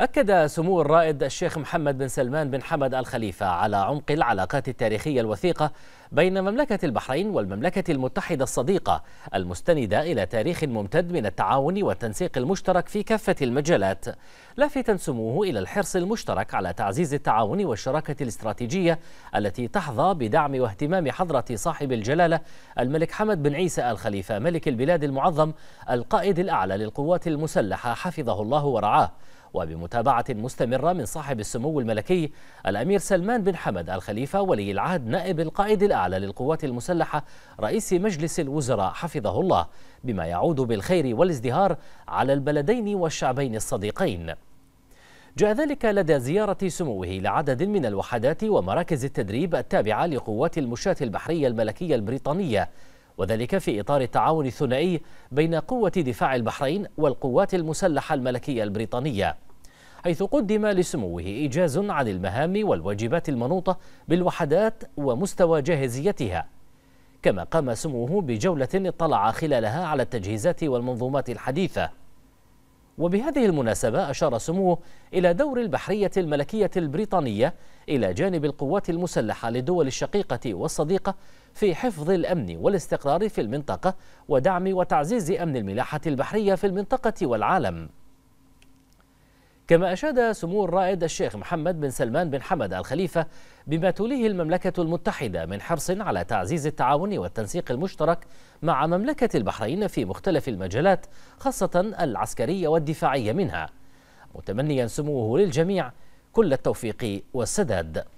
أكد سمو الرائد الشيخ محمد بن سلمان بن حمد الخليفة على عمق العلاقات التاريخية الوثيقة بين مملكة البحرين والمملكة المتحدة الصديقة المستندة إلى تاريخ ممتد من التعاون والتنسيق المشترك في كافة المجالات لافتا سموه إلى الحرص المشترك على تعزيز التعاون والشراكة الاستراتيجية التي تحظى بدعم واهتمام حضرة صاحب الجلالة الملك حمد بن عيسى الخليفة ملك البلاد المعظم القائد الأعلى للقوات المسلحة حفظه الله ورعاه وبمتابعة مستمرة من صاحب السمو الملكي الأمير سلمان بن حمد الخليفة ولي العهد نائب القائد الأعلى للقوات المسلحة رئيس مجلس الوزراء حفظه الله بما يعود بالخير والازدهار على البلدين والشعبين الصديقين جاء ذلك لدى زيارة سموه لعدد من الوحدات ومراكز التدريب التابعة لقوات المشاة البحرية الملكية البريطانية وذلك في إطار التعاون الثنائي بين قوة دفاع البحرين والقوات المسلحة الملكية البريطانية حيث قدم لسموه إيجاز عن المهام والواجبات المنوطة بالوحدات ومستوى جاهزيتها كما قام سموه بجولة اطلع خلالها على التجهيزات والمنظومات الحديثة وبهذه المناسبة أشار سموه إلى دور البحرية الملكية البريطانية إلى جانب القوات المسلحة للدول الشقيقة والصديقة في حفظ الأمن والاستقرار في المنطقة ودعم وتعزيز أمن الملاحة البحرية في المنطقة والعالم كما أشاد سمو الرائد الشيخ محمد بن سلمان بن حمد الخليفة بما توليه المملكة المتحدة من حرص على تعزيز التعاون والتنسيق المشترك مع مملكة البحرين في مختلف المجالات خاصة العسكرية والدفاعية منها متمنيا سموه للجميع كل التوفيق والسداد